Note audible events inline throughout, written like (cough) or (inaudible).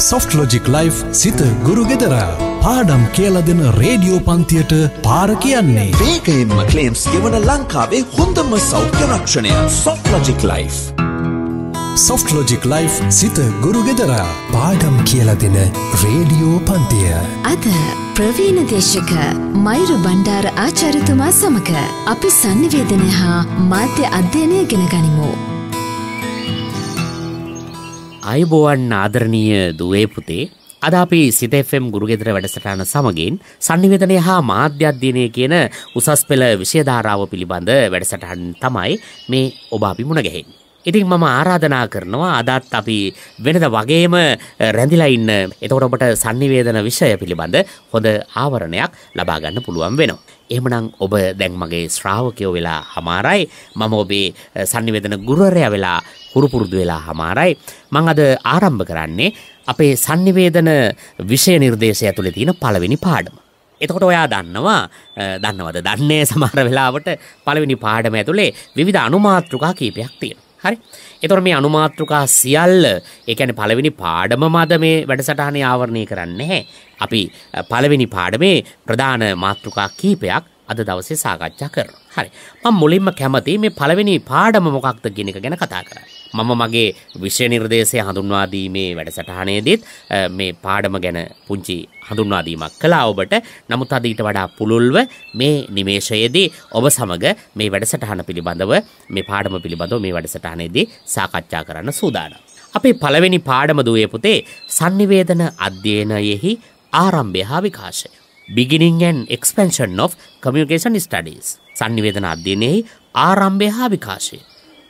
Soft logic life සිත ගුරුගෙදර පාඩම් කියල දෙන රේඩියෝ පන්තියට පාර කියන්නේ වේගයෙන්ම කලේම්ස් ගෙවන ලංකාවේ හොඳම සෞඛ්‍ය රක්ෂණය Softlogic Life Softlogic Life සිත ගුරුගෙදර පාඩම් කියල දෙන රේඩියෝ පන්තිය අද ප්‍රවීණ දේශක මයිරු බණ්ඩාර ආචරිතුමා සමක අපි සන්නිවේදනය හා මාධ්‍ය අධ්‍යයනය ගෙන ගනිමු අයබෝවන් ආදරණීය දුවේ පුතේ අද අපි සිතFම් ගුරුගෙදර වැඩසටාන සමගින් සංනිවේදනය හා මාධ්‍යධ්‍යනය කියන උසස් පෙළ විෂයධාරාව පිළිබඳ වැඩසටහන් තමයි මේ ඔබ අපි මුණගැහෙන්. ඉතින් මම ආරාධනා කරනවා අදත් අපි වෙනද වගේම රැඳිලා ඉන්න එතකොට ඔබට සංනිවේදන විෂය පිළිබඳ හොඳ ආවරණයක් ලබාගන්න පුළුවන් වෙනවා. එහෙමනම් ඔබ දැන් මගේ ශ්‍රාවකයෝ වෙලා හමාරයි. මම ඔබේ sannivedana ගුරුවරයා වෙලා හුරුපුරුදු වෙලා හමාරයි. මම අද ආරම්භ කරන්නේ අපේ sannivedana විෂය නිර්දේශය ඇතුලේ තියෙන පළවෙනි පාඩම. එතකොට ඔයා දන්නවා දන්නවද දන්නේ සමහර වෙලාවට පළවෙනි පාඩම ඇතුලේ විවිධ අනුමාත්‍රිකා කීපයක් තියෙනවා. හරි එතොර මේ අනුමාත්‍රකා සියල්ල ඒකැන පළවෙනි පාඩම මද මේ වැඩසටහන ආවරණය කරන්නේ අපි පළවෙනි පාඩමේ ප්‍රධාන මාතෘකා කීපයක් අද දවසේ සාකච්ඡා කරනවා. හරි. මම මුලින්ම කැමතියි මේ පළවෙනි පාඩම මොකක්ද කියන එක ගැන කතා කරන්න. මම මගේ විෂය නිර්දේශය හඳුන්වා දීමේ වැඩසටහනේදීත් මේ පාඩම ගැන පුංචි හඳුන්වා දීමක් කළා ඔබට. නමුත් අද ඊට වඩා පුළුල්ව මේ නිමේෂයේදී ඔබ සමග මේ වැඩසටහන පිළිබඳව මේ පාඩම පිළිබඳව මේ වැඩසටහනේදී සාකච්ඡා කරන්න සූදානම්. අපේ පළවෙනි පාඩම දුවේ පුතේ sannivedana අධ්‍යයනයෙහි ආරම්භය හා විකාශය. Beginning and expansion of communication studies සංනිවේදන අධ්‍යනයෙහි ආරම්භය හා විකාශය.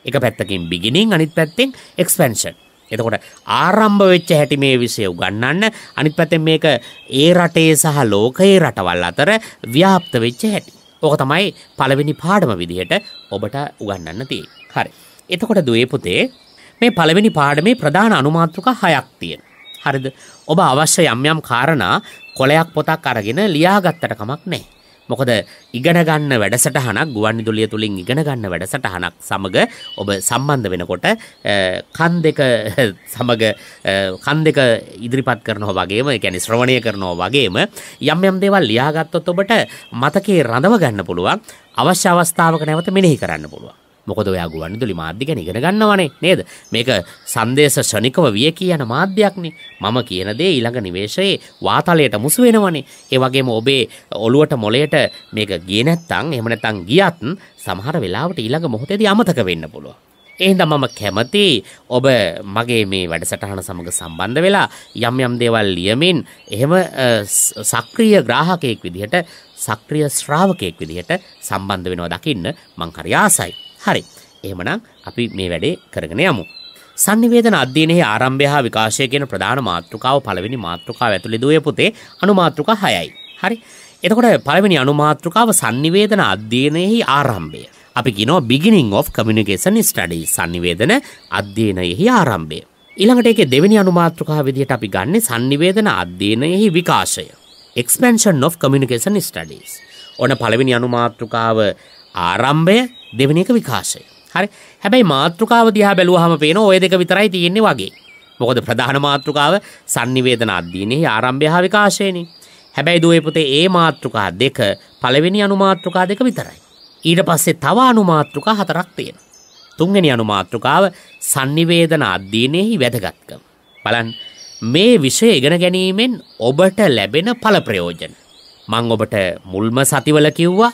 එක පැත්තකින් බිගිනිින් අනිත් පැත්තෙන් එක්ස්පෙන්ෂන්. එතකොට ආරම්භ වෙච්ච හැටි මේ විසය උගන්නන්න අනිත් පැත්තෙන් මේක ඒ රටේ සහ ලෝකයේ රටවල් අතර ව්‍යාප්ත වෙච්ච හැටි. ඕක තමයි පළවෙනි පාඩම විදිහට ඔබට උගන්නන්න තිය. හරි. එතකොට දුවේ පුතේ මේ පළවෙනි පාඩමේ ප්‍රධාන අනුමාත්‍රක හයක් තියෙන. හරිද ඔබ අවශ්‍ය යම් යම් කාරණා කොලයක් පොතක් අරගෙන ලියාගත්තට කමක් නැහැ. මොකද ඉගෙන ගන්න වැඩසටහනක් ගුවන්විදුලිය තුලින් ඉගෙන ගන්න වැඩසටහනක් සමග ඔබ සම්බන්ධ වෙනකොට කන් දෙක සමග කන් දෙක ඉදිරිපත් කරනවා වගේම ඒ කියන්නේ ශ්‍රවණය කරනවා වගේම යම් යම් දේවල් ලියාගත්තොත් ඔබට මතකයේ රඳව ගන්න පුළුවන් අවශ්‍ය අවස්ථාවක නැවත මෙනෙහි කරන්න පුළුවන් මොකද ඔයා ගුවන්විදුලි මාධ්‍ය ගැන ඉගෙන ගන්නවනේ නේද? මේක සංදේශ ශනිකව විය කියන මාධ්‍යයක්නේ. මම කියන දේ ඊළඟ නිවේශයේ වාතලයට මුසු වෙනවනේ. ඒ වගේම ඔබේ ඔළුවට මොළයට මේක ගියේ නැත්නම් එහෙම නැත්නම් ගියත් සමහර වෙලාවට ඊළඟ මොහොතේදී අමතක වෙන්න පුළුවන්. එහෙනම් මම කැමති ඔබ මගේ මේ වැඩසටහන සමග සම්බන්ධ වෙලා යම් යම් දේවල් ලියමින් එහෙම සක්‍රීය ග්‍රාහකයෙක් විදිහට සක්‍රීය ශ්‍රාවකයෙක් විදිහට සම්බන්ධ වෙනවා දකින්න මං හරි ආසයි. හරි. එහෙමනම් අපි මේ වැඩේ කරගෙන යමු. සංනිවේදන අධ්‍යයනයේ ආරම්භය හා විකාශය කියන ප්‍රධාන මාතෘකාව පළවෙනි මාතෘකාව ඇතුළේ දුවේ පුතේ අනුමාතෘකා 6යි. හරි. එතකොට පළවෙනි අනුමාතෘකාව සංනිවේදන අධ්‍යයනයේ ආරම්භය. අපි කියනවා beginning of communication studies සංනිවේදන අධ්‍යයනයේ ආරම්භය. ඊළඟට ඒකේ දෙවෙනි අනුමාතෘකාව විදිහට අපි ගන්නෙ සංනිවේදන අධ්‍යයනයේ විකාශය. expansion of communication studies. ඔන පළවෙනි අනුමාතෘකාව ආරම්භය දෙවනි එක විකාශය. හරි. හැබැයි මාත්‍රකාව දිහා බැලුවාම පේන ওই දෙක විතරයි තියෙන්නේ වගේ. මොකද ප්‍රධාන මාත්‍රකාව sannivedana අධ්‍යයනයේ ආරම්භය හා විකාශයනේ. හැබැයි දුවේ පුතේ ඒ මාත්‍රකා දෙක පළවෙනි අනුමාත්‍රකා දෙක විතරයි. ඊට පස්සේ තව අනුමාත්‍රකා හතරක් තියෙනවා. තුන්වෙනි අනුමාත්‍රකාව sannivedana අධ්‍යයනයේ වැදගත්කම. බලන්න මේ විෂය ඉගෙන ගැනීමෙන් ඔබට ලැබෙන ඵල ප්‍රයෝජන. මං ඔබට මුල්ම සතිවල කිව්වා,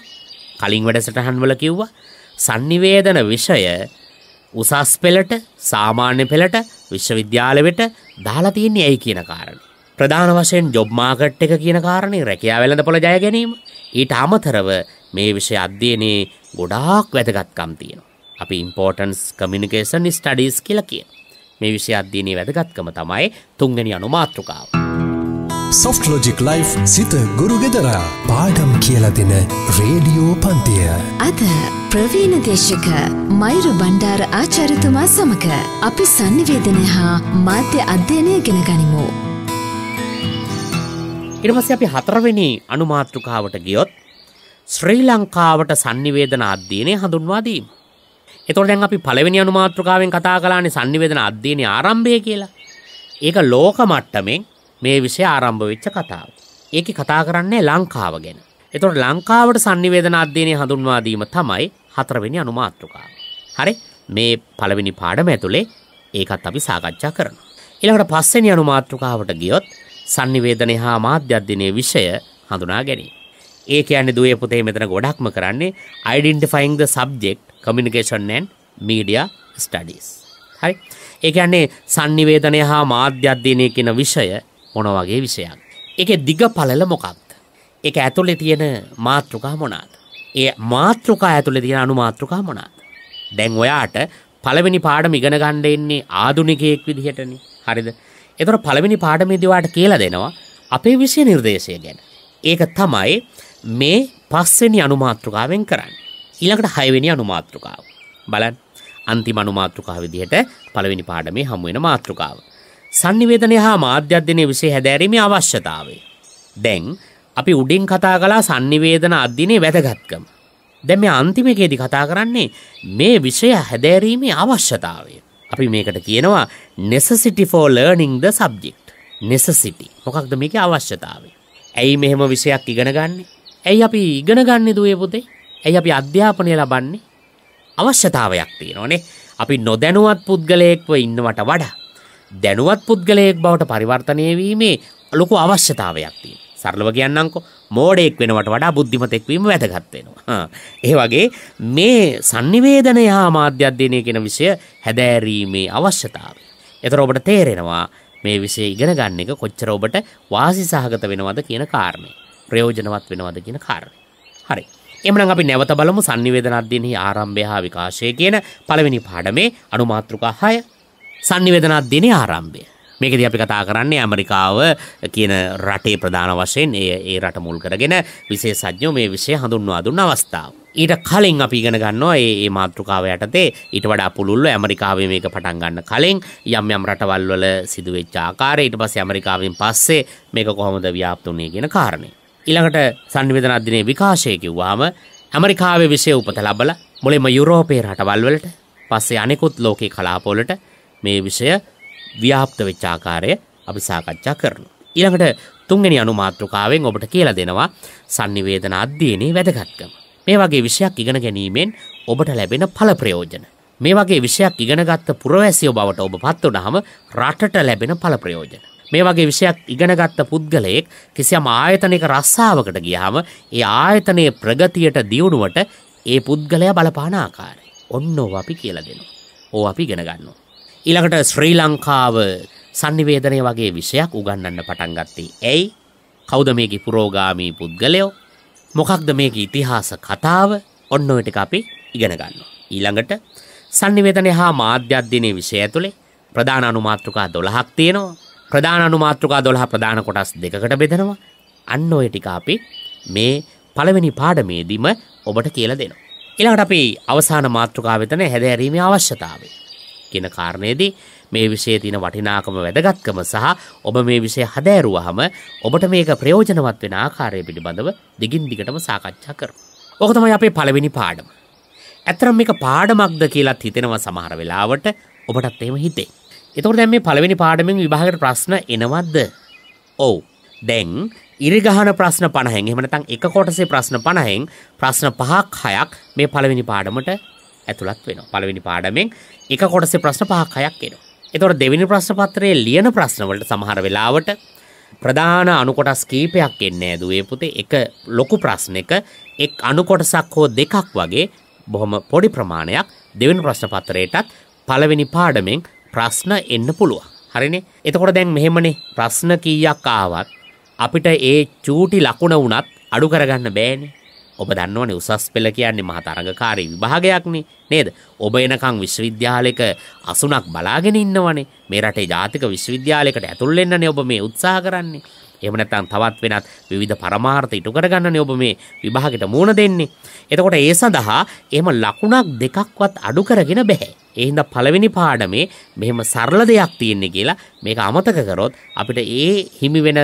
කලින් වැඩසටහන්වල කිව්වා sannivedana විෂය උසස් පෙළට සාමාන්‍ය පෙළට විශ්වවිද්‍යාල වෙට දාලා තියෙන්නේ ඇයි කියන කාරණේ. ප්‍රධාන වශයෙන් ජොබ් මාකට් එක කියන කාරණේ රැකියා වෙළඳපොළ ජය ගැනීම. ඊට අමතරව මේ විෂය අධ්‍යයනයේ ගොඩාක් වැදගත්කම් තියෙනවා. අපි importance communication studies කියලා කියන. මේ විෂය අධ්‍යයනයේ වැදගත්කම තමයි තුන්වෙනි අනුමාත්‍රකාව. සොෆ්ට ලෝජික් ලයි් සිත ගුරු ගෙදර පාඩම් කියලා දෙන රේඩියෝ පන්තිය. අද ප්‍රවීණ දේශක මයිරු බණ්ඩාර ආචරිතුමා සමක අපි සන්නිවේදනය හා මාධ්‍ය අධ්‍යයනය ගෙන ගනිමු. ඉරමස අපි හතරවෙනි අනුමාතෘකාවට ගියොත් ශ්‍රී ලංකාවට සන්නිවේදන අධ්‍යයනය හඳුන්වාදී. එතොට දැන් අපි පළවෙනි අනුමාතෘකාවෙන් කතා කලානේ සන්නිවේදන අධ්‍යයනය ආරම්භය කියලා. ඒක ලෝක මට්ටමෙන් මේ විෂය ආරම්භ වෙච්ච කතාව. ඒක කතා කරන්නේ ලංකාව ගැන. එතකොට ලංකාවට sannivedana අධ්‍යයනය හඳුන්වා දීම තමයි හතරවෙනි අනුමාත්‍රකාව. හරි? මේ පළවෙනි පාඩම ඇතුලේ ඒකත් අපි සාකච්ඡා කරනවා. ඊළඟට පස්වෙනි අනුමාත්‍රකාවට ගියොත් sannivedana හා මාධ්‍ය අධ්‍යයනයේ විෂය හඳුනා ගැනීම. ඒ කියන්නේ දුවේ පුතේ මෙතන ගොඩක්ම කරන්නේ identifying the subject communication and media studies. හරි? ඒ කියන්නේ sannivedana හා මාධ්‍ය අධ්‍යයනයේ කියන විෂය මොන වගේ විෂයක්. එකේ දිග පළල මොකක්ද? ඒක ඇතුලේ තියෙන මාත්‍රිකා මොනවාද? ඒ මාත්‍රිකා ඇතුලේ තියෙන අනුමාත්‍රිකා මොනවාද? දැන් ඔයාට පළවෙනි පාඩම ඉගෙන ගන්න ඉන්නේ ආදුනිකයෙක් විදිහටනේ. හරිද? ඒතර පළවෙනි පාඩමේදී ඔයාට කියලා දෙනවා අපේ විෂය නිර්දේශය ගැන. ඒක තමයි මේ පස්වෙනි අනුමාත්‍රිකාවෙන් කරන්නේ. ඊළඟට හයවෙනි අනුමාත්‍රිකාව. බලන්න අන්තිම අනුමාත්‍රිකාව විදිහට පළවෙනි පාඩමේ හමු වෙන මාත්‍රිකාව. සංනිවේදනය හා මාධ්‍යධ්‍යනය විසේ හැදැරීමේ අවශ්‍යතාවේ. දැන් අපි උඩින් කතා කලා සංනිවේදන අධ්‍යනේ වැදගත්කම. දැම මේ අන්තිමකේදි කතා කරන්නේ මේ විෂය හැදෑරීමේ අවශ්‍යතාවය. අපි මේකට කියනවා නෙසසිටිෆෝ ලර්නිං ද සබ්ජෙක්් නෙසසිටි මොකක්ද මේක අවශ්‍යතාවේ. ඇයි මෙහෙම විෂයක් ඉගෙනගන්න ඇයි අපි ඉගෙනගන්න දුවේ පුතේ ඇයි අපි අධ්‍යාපනය ලබන්නේ අවශ්‍යතාවයක් තියෙනෝනේ අපි නොදැනුවත් පුද්ගලයෙක්ව ඉන්නවට වඩා දැනුවත් පුද්ගලයෙක් බවට පරිවර්තනය වීමේ ලොකු අවශ්‍යතාවයක් තියෙනවා. සරලව කියන්නම්කො මෝඩයෙක් වෙනවට වඩා බුද්ධිමතෙක් වීම වැදගත් වෙනවා. ඒ වගේ මේ sannivedana යහා මාධ්‍ය අධ්‍යයනය කියන විෂය හැදෑරීමේ අවශ්‍යතාවය. ඒතර ඔබට තේරෙනවා මේ විෂය ඉගෙන ගන්න එක කොච්චර ඔබට වාසි සහගත වෙනවද කියන කාරණේ. ප්‍රයෝජනවත් වෙනවද කියන කාරණේ. හරි. එමනම් අපි නැවත බලමු sannivedana අධ්‍යයනයේ ආරම්භය හා විකාශය කියන පළවෙනි පාඩමේ අනුමාත්‍රිකා 6 සංනිවේදනක් දිනේ ආරම්භය. මේකදී අපි කතා කරන්නේ ඇමරිකාව කියන රටේ ප්‍රධාන වශයෙන් ඒ ඒ රට මුල් කරගෙන විශේෂඥයෝ මේ විෂය හඳුන්වා දුන්න අවස්ථාව. ඊට කලින් අපි ඉගෙන ගන්නවා මේ මේ මාතෘකාව යටතේ ඊට වඩා පුළුල්ව ඇමරිකාවේ මේක පටන් ගන්න කලින් යම් යම් රටවල් වල සිදුවෙච්ච ආකාරය ඊට පස්සේ ඇමරිකාවෙන් පස්සේ මේක කොහොමද ව්‍යාප්ත වුනේ කියන කාරණේ. ඊළඟට සංවිධාන අධිනේ විකාශය කිව්වාම ඇමරිකාවේ විෂය උපත ලබලා මුලින්ම යුරෝපයේ රටවල් වලට පස්සේ අනෙකුත් ලෝකේ කලාපවලට මේ විෂය ව්‍යාප්ත වෙච්ච ආකාරය අපි සාකච්ඡා කරනවා. ඊළඟට තුන්වෙනි අනුමාත්‍රකාවෙන් ඔබට කියලා දෙනවා sannivedana අධ්‍යයනයේ වැදගත්කම. මේ වගේ විෂයක් ඉගෙන ගැනීමෙන් ඔබට ලැබෙන ඵල ප්‍රයෝජන. මේ වගේ විෂයක් ඉගෙනගත්ත පුරවැසියෝ බවට ඔබපත් වුනහම රටට ලැබෙන ඵල ප්‍රයෝජන. මේ වගේ විෂයක් ඉගෙනගත්ත පුද්ගලයෙක් කිසියම් ආයතනයක රස්සාවකට ගියාම ඒ ආයතනයේ ප්‍රගතියට දියුණුවට ඒ පුද්ගලයා බලපාන ආකාරය. ඔන්න ඕවා අපි කියලා දෙනවා. ඕවා අපි ඉගෙන ගන්නවා. ඊළඟට ශ්‍රී ලංකාව sannivedanaya වගේ විෂයක් උගන්වන්න පටන් ගත්තී. එයි කවුද මේකේ පුරෝගාමී පුද්ගලයෝ? මොකක්ද මේකේ ඉතිහාස කතාව? ඔන්න ඔය ටික අපි ඉගෙන ගන්නවා. ඊළඟට sannivedanaya හා මාධ්‍ය අධ්‍යයනයේ විෂය ඇතුලේ ප්‍රධාන අනුමාත්‍රිකා 12ක් තියෙනවා. ප්‍රධාන අනුමාත්‍රිකා 12 ප්‍රධාන කොටස් දෙකකට බෙදෙනවා. අන්න ඔය ටික අපි මේ පළවෙනි පාඩමේදීම ඔබට කියලා දෙනවා. ඊළඟට අපි අවසාන මාතෘකාව වෙතන හැදෑරීමේ අවශ්‍යතාවය කියන කාරණයේදී මේ විෂයේ තියෙන වටිනාකම වැදගත්කම සහ ඔබ මේ විෂය හදෑරුවහම ඔබට මේක ප්‍රයෝජනවත් වෙන ආකාරය පිළිබඳව දිගින් දිගටම සාකච්ඡා කරමු. ඕක තමයි අපේ පළවෙනි පාඩම. ඇත්තටම මේක පාඩමක්ද කියලාත් හිතෙනවා සමහර වෙලාවට ඔබටත් එහෙම හිතේ. එතකොට දැන් මේ පළවෙනි පාඩමෙන් විභාගයට ප්‍රශ්න එනවද? ඔව්. දැන් ඉරිගහන ප්‍රශ්න 50න් එහෙම නැත්නම් එක කොටසේ ප්‍රශ්න 50න් ප්‍රශ්න 5ක් 6ක් මේ පළවෙනි පාඩමට ඇතුළත් වෙන පළවෙනි පාඩමෙන් එක කොටසේ ප්‍රශ්න පහකයක් එනවා. එතකොට දෙවෙනි ප්‍රශ්න පත්‍රයේ ලියන ප්‍රශ්නවලට සමහර වෙලාවට ප්‍රධාන අනුකොටස් කීපයක් එන්නේ දුවේ පුතේ එක ලොකු ප්‍රශ්නයක එක් අනුකොටසක් හෝ දෙකක් වගේ බොහොම පොඩි ප්‍රමාණයක් දෙවෙනි ප්‍රශ්න පත්‍රයටත් පළවෙනි පාඩමෙන් ප්‍රශ්න එන්න පුළුවන්. හරිනේ. එතකොට දැන් මෙහෙමනේ ප්‍රශ්න කීයක් ආවත් අපිට ඒ චූටි ලකුණ වුණත් අඩු කරගන්න බෑනේ. ඔබ දන්නවනේ උසස් පෙළ කියන්නේ මහා තරඟකාරී විභාගයක්නේ නේද? ඔබ එනකන් විශ්වවිද්‍යාලයක අසුණක් බලාගෙන ඉන්නවනේ. මේ රටේ ජාතික විශ්වවිද්‍යාලයකට ඇතුල් වෙන්නනේ ඔබ මේ උත්සාහ කරන්නේ. එහෙම නැත්නම් තවත් වෙනත් විවිධ පරමාර්ථ ඉටු කරගන්නනේ ඔබ මේ විභාගෙට මුණ දෙන්නේ. එතකොට ඒ සඳහා එහෙම ලකුණක් දෙකක්වත් අඩු කරගෙන බෑ. ඒ හින්දා පළවෙනි පාඩමේ මෙහෙම සරල දෙයක් තියෙන්නේ කියලා මේක අමතක කරොත් අපිට ඒ හිමි වෙන